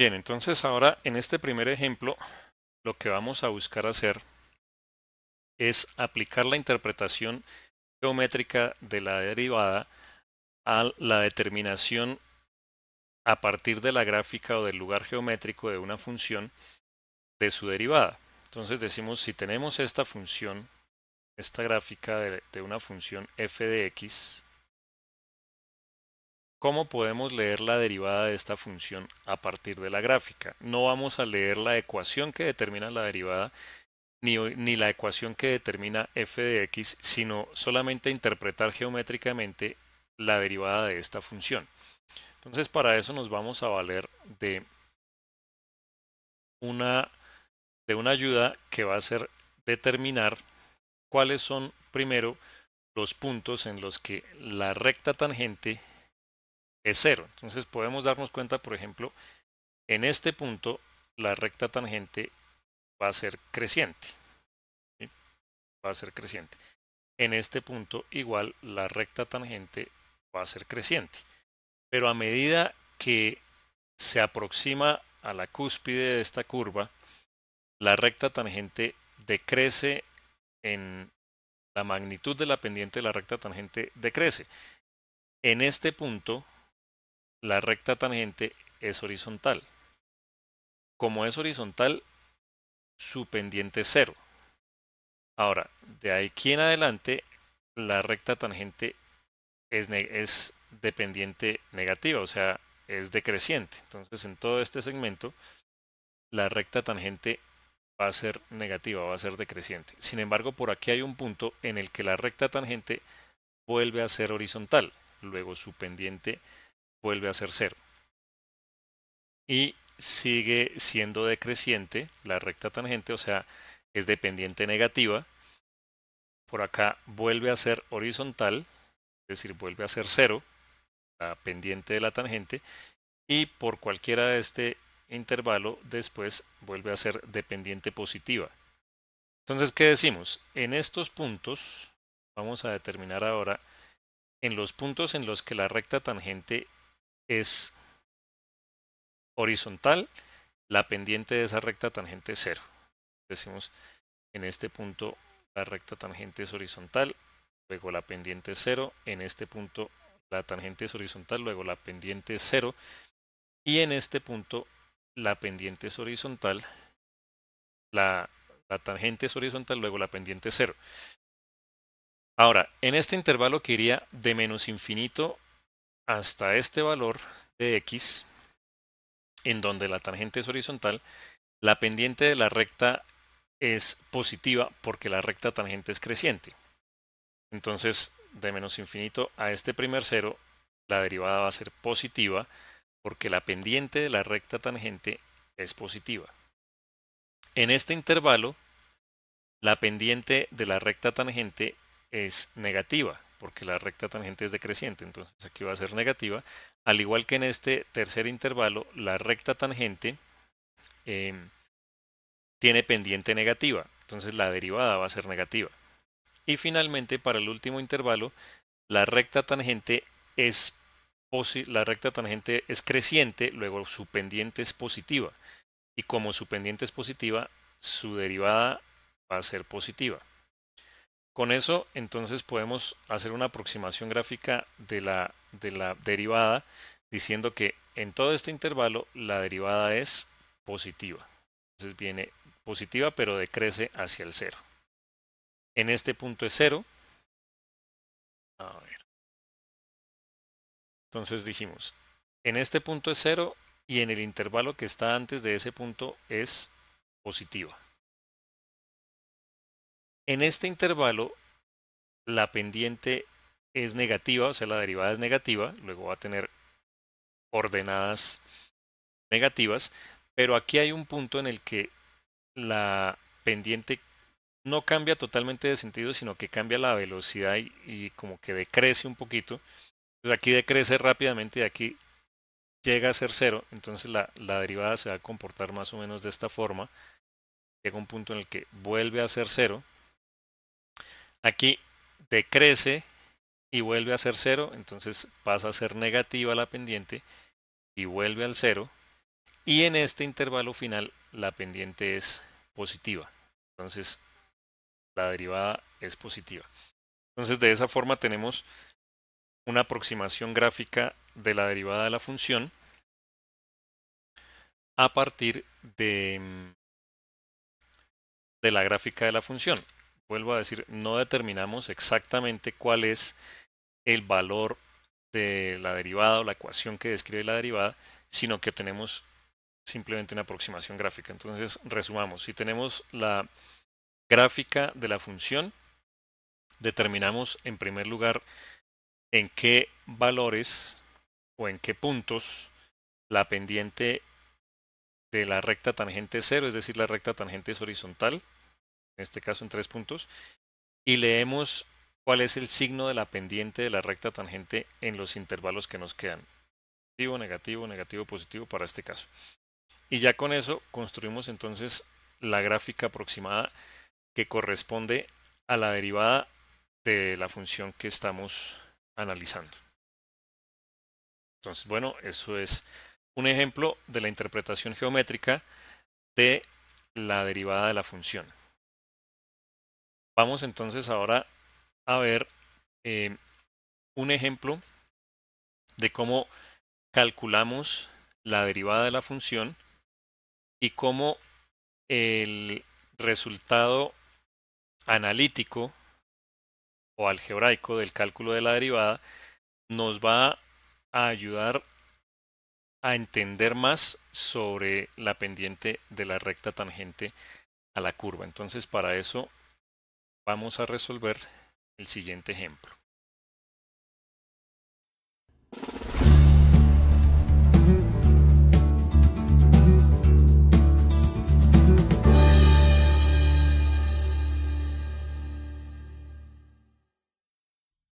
Bien, entonces ahora en este primer ejemplo lo que vamos a buscar hacer es aplicar la interpretación geométrica de la derivada a la determinación a partir de la gráfica o del lugar geométrico de una función de su derivada. Entonces decimos si tenemos esta función, esta gráfica de, de una función f de x, ¿Cómo podemos leer la derivada de esta función a partir de la gráfica? No vamos a leer la ecuación que determina la derivada ni, la ecuación que determina f de x, sino solamente interpretar geométricamente la derivada de esta función. Entonces para eso nos vamos a valer de una, de una ayuda que va a ser determinar cuáles son primero los puntos en los que la recta tangente es cero, Entonces podemos darnos cuenta, por ejemplo, en este punto la recta tangente va a ser creciente. Va a ser creciente. En este punto igual la recta tangente va a ser creciente. Pero a medida que se aproxima a la cúspide de esta curva, la recta tangente decrece en la magnitud de la pendiente de la recta tangente decrece. En este punto la recta tangente es horizontal. Como es horizontal, su pendiente es cero. Ahora, de aquí en adelante, la recta tangente es, es dependiente negativa, o sea, es decreciente. Entonces, en todo este segmento, la recta tangente va a ser negativa, va a ser decreciente. Sin embargo, por aquí hay un punto en el que la recta tangente vuelve a ser horizontal. Luego su pendiente vuelve a ser cero. Y sigue siendo decreciente la recta tangente, o sea, es dependiente negativa. Por acá vuelve a ser horizontal, es decir, vuelve a ser cero, la pendiente de la tangente. Y por cualquiera de este intervalo después vuelve a ser dependiente positiva. Entonces, ¿qué decimos? En estos puntos, vamos a determinar ahora, en los puntos en los que la recta tangente es horizontal, la pendiente de esa recta tangente es cero. Decimos en este punto la recta tangente es horizontal, luego la pendiente es cero, en este punto la tangente es horizontal, luego la pendiente es cero, y en este punto la pendiente es horizontal, la, tangente es horizontal, luego la pendiente es cero. Ahora, en este intervalo que iría de menos infinito hasta este valor de x, en donde la tangente es horizontal, la pendiente de la recta es positiva porque la recta tangente es creciente. Entonces, de menos infinito a este primer cero, la derivada va a ser positiva porque la pendiente de la recta tangente es positiva. En este intervalo, la pendiente de la recta tangente es negativa porque la recta tangente es decreciente, entonces aquí va a ser negativa. Al igual que en este tercer intervalo, la recta tangente eh, tiene pendiente negativa, entonces la derivada va a ser negativa. Y finalmente, para el último intervalo, la recta tangente es la recta tangente es creciente, luego su pendiente es positiva. Y como su pendiente es positiva, su derivada va a ser positiva. Con eso entonces podemos hacer una aproximación gráfica de la, derivada diciendo que en todo este intervalo la derivada es positiva. Entonces viene positiva pero decrece hacia el cero. En este punto es cero. ver. Entonces dijimos, en este punto es cero y en el intervalo que está antes de ese punto es positiva. En este intervalo, la pendiente es negativa, o sea, la derivada es negativa, luego va a tener ordenadas negativas, pero aquí hay un punto en el que la pendiente no cambia totalmente de sentido, sino que cambia la velocidad y, como que decrece un poquito. Pues aquí decrece rápidamente y aquí llega a ser cero, entonces la, la, derivada se va a comportar más o menos de esta forma. Llega un punto en el que vuelve a ser cero, Aquí decrece y vuelve a ser cero, entonces pasa a ser negativa la pendiente y vuelve al cero. Y en este intervalo final la pendiente es positiva. Entonces la derivada es positiva. Entonces de esa forma tenemos una aproximación gráfica de la derivada de la función a partir de, mm, de la gráfica de la función vuelvo a decir, no determinamos exactamente cuál es el valor de la derivada o la ecuación que describe la derivada, sino que tenemos simplemente una aproximación gráfica. Entonces, resumamos, si tenemos la gráfica de la función, determinamos en primer lugar en qué valores o en qué puntos la pendiente de la recta tangente es cero, es decir, la recta tangente es horizontal, en este caso en tres puntos, y leemos cuál es el signo de la pendiente de la recta tangente en los intervalos que nos quedan. positivo negativo, negativo, positivo para este caso. Y ya con eso construimos entonces la gráfica aproximada que corresponde a la derivada de la función que estamos analizando. Entonces, bueno, eso es un ejemplo de la interpretación geométrica de la derivada de la función. Vamos entonces ahora a ver eh, un ejemplo de cómo calculamos la derivada de la función y cómo el resultado analítico o algebraico del cálculo de la derivada nos va a ayudar a entender más sobre la pendiente de la recta tangente a la curva. Entonces para eso Vamos a resolver el siguiente ejemplo.